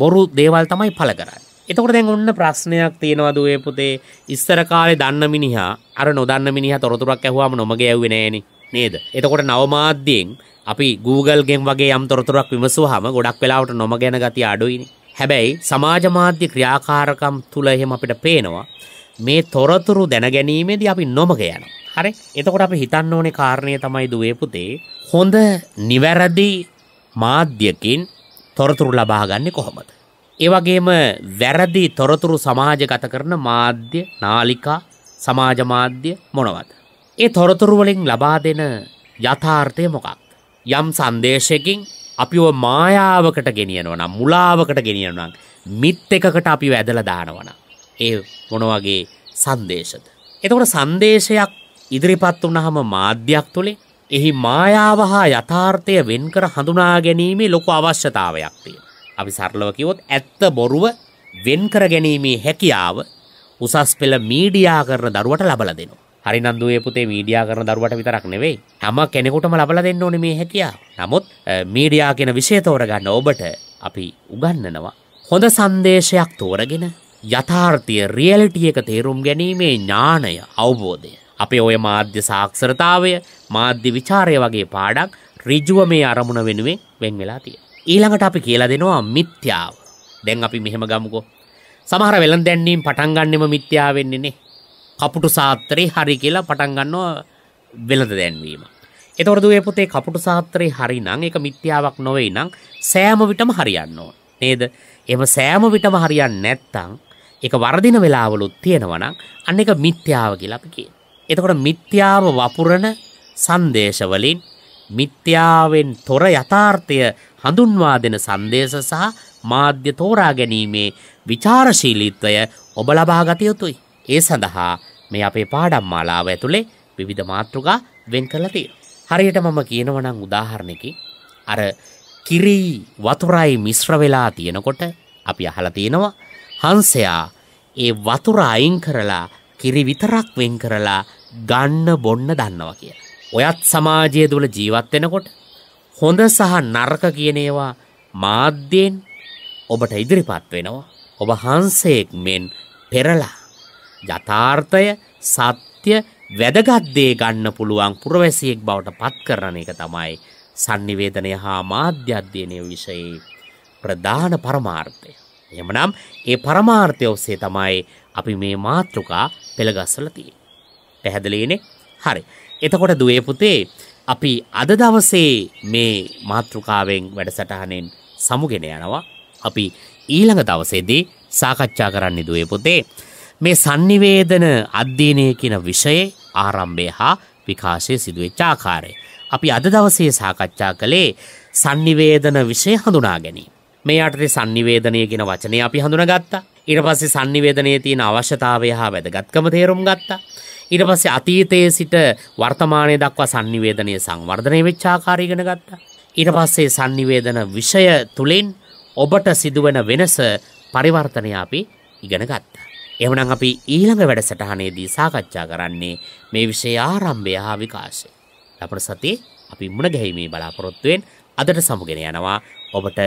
බොරු දේවල් තමයි පළ කරන්නේ එතකොට දැන් ඔන්න ප්‍රශ්නයක් තියෙනවා දුවේ පුතේ ඉස්සර කාලේ දන්න මිනිහා අර නොදන්න මිනිහා තොරතුරක් ඇහුවාම නොමග යව්වේ නෑනේ නේද? එතකොට නවමාධ්‍යයෙන් අපි Google ගෙන් වගේ යම් තොරතුරක් විමසුවාම ගොඩක් වෙලාවට නොමග යන ගතිය අඩුයිනේ. හැබැයි සමාජ මාධ්‍ය ක්‍රියාකාරකම් තුල එහෙම අපිට පේනවා මේ තොරතුරු දැනගැනීමේදී අපි නොමග යනවා. හරි? එතකොට අපි හිතන්න ඕනේ කාරණේ තමයි දුවේ පුතේ හොඳ නිවැරදි මාධ්‍යකින් තොරතුරු ලබා ගන්නේ කොහොමද? ඒවගේම වැරදි තොරතුරු සමාජගත කරන මාධ්‍ය නාලිකා සමාජ මාධ්‍ය මොනවද. ඒ තොරතුරුවලින් ලබා දෙන යථාර්ථය මොකක්. යම් සන්දේශයකින් අපිව මායාවකට ගෙනියනවන මුලාවකට ගෙනියනම් මිත් එකකට අපි වැදල දානවන. ඒ මොනවගේ සන්දේශද. එතකොට සන්දේශයක් ඉදිරිපත් වනහම මාධ්‍යයක් තුළේ එහි මායාව හා යථාර්ථය වෙන්කර හඳුනා ගැනීමේ ලොකු අවශ්‍යතාවයක් තිය. අපි සරලව කිව්වොත් ඇත්ත බොරුව වෙන් කර ගැනීමේ හැකියාව උසස් පෙළ මීඩියා කරන දරුවට ලබලා දෙනවා. හරිනම් දුවේ පුතේ මීඩියා කරන දරුවට විතරක් නෙවෙයි හැම කෙනෙකුටම ලබලා දෙන්න ඕනේ මේ හැකියාව. නමුත් මීඩියා කියන විෂය තෝරගන්න ඔබට අපි උගන්වනවා හොඳ සංදේශයක් තෝරගෙන යථාර්ථය රියැලිටි එක තේරුම් ගැනීමේ ඥාණය අවබෝධය. අපේ ඔය මාධ්‍ය සාක්ෂරතාවය මාධ්‍ය විචාරය වගේ පාඩක් ඍජුව මේ අරමුණ වෙනුවෙන් වෙන් වෙලා තියෙනවා. ඊළඟට අපි කියලා දෙනවා මිත්‍යාව. දැන් අපි මෙහෙම ගමුකෝ. සමහර වෙලන් දැන්නීම් පටන් ගන්නෙම මිත්‍යාව වෙන්නේනේ. කපුටු සාත්‍රේ හරි කියලා පටන් ගන්නවා වෙලඳ දැන්වීම. එතකොට දුවේ පුතේ කපුටු සාත්‍රේ හරි නම් ඒක මිත්‍යාවක් නොවේ නම් සෑම විටම හරියන්න ඕන. නේද? එහෙම සෑම විටම හරියන්නේ නැත්තම් ඒක වර්ධින වෙලාවලුත් තියෙනවා නම් අන්න ඒක මිත්‍යාව කියලා අපි කියනවා. එතකොට මිත්‍යාව වපුරන සංදේශවලින් මිත්‍යාවෙන් තොර යථාර්ථය හඳුන්වා දෙන සංදේශ සහ මාධ්‍ය තෝරා ගැනීමේ විචාරශීලීත්වය ඔබ ලබා ගත යුතුයි. ඒ සඳහා මේ අපේ පාඩම් මාලාව ඇතුලේ විවිධ මාතෘකා වෙන් කරලා තියෙනවා. හරියට මම කියනවා නම් උදාහරණෙකින් අර කිරි වතුරයි මිශ්‍ර වෙලා තියෙනකොට අපි අහලා තියෙනවා හංසයා ඒ වතුර අයින් කරලා කිරි විතරක් වෙන් කරලා ගන්න බොන්න දන්නවා කියලා. ඔයත් සමාජය තුළ ජීවත් වෙනකොට හොඳ සහ නරක කියනේවා මාධ්‍යයෙන් ඔබට ඉදිරිපත් වෙනවා. ඔබ හන්සයෙක් මෙන් පෙරලා. යථාර්ථය සත්‍ය වැදගත්දේ ගන්න පුළුවන් පුරවැසියෙක් බවට පත් කරන එක තමයි sannivedanaya හා මාධ්‍යධ්‍යයනය විෂයේ ප්‍රධාන පරමාර්ථය. එහෙමනම් ඒ පරමාර්ථය ඔස්සේ තමයි අපි මේ මාතෘකා පෙළගස්සලා තියෙන්නේ. පැහැදිලිනේ? හරි. එතකොට දුවේ පුතේ අපි අද දවසේ මේ මාතෘකාවෙන් වැඩසටහනෙන් සමුගෙන යනවා. අපි ඊළඟ දවසේදී සාකච්ඡා කරන්න දුවේ පුතේ මේ sannivedana අධ්‍යයනය කියන විෂයේ ආරම්භය හා විකාශය සිදුවෙච්ච ආකාරය. අපි අද දවසේ සාකච්ඡා කළේ sannivedana විෂය හඳුනා ගැනීම. මේ යටතේ sannivedanaya කියන වචනේ අපි හඳුනාගත්තා. ඊට පස්සේ sannivedanaya තියෙන අවශ්‍යතාවය හා වැදගත්කම තේරුම් ගත්තා. ඊට පස්සේ අතීතයේ සිට වර්තමානය දක්වා sannivedanaya සංවර්ධනය වෙච්ච ආකාරය ඉගෙන ගත්තා. ඊට පස්සේ sannivedana විෂය තුලින් ඔබට සිදුවෙන වෙනස පරිවර්තනය අපි ඉගෙන ගත්තා. එහෙනම් අපි ඊළඟ වැඩසටහනේදී සාකච්ඡා කරන්නේ මේ විෂය ආරම්භය හා විකාශය. ලබන සතියේ අපි මුණ ගැහිීමේ බලාපොරොත්තුවෙන් අදට සමුගෙන යනවා. ඔබට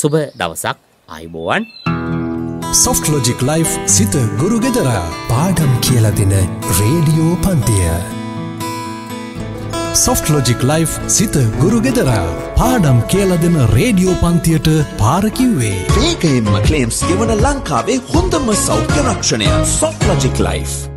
සුබ දවසක් ආයුබෝවන්. සොෆ්ටලොජික් ලයි් සිත ගුරු ගෙදර පාඩම් කියලදින රේඩියෝ පන්තිය. සොෆ්ටලොජික් ලයි් සිත ගුරු ගෙදර පාඩම් කියලදෙන රේඩියෝ පන්තියට පාරකිව්වේ. ඒකයෙන්ම කලේම්ස් ගෙවන ලංකාවේ හොඳම සෞඛ්‍ය රක්ෂණය සොෆ්ටලොජික් ලයිෆ්.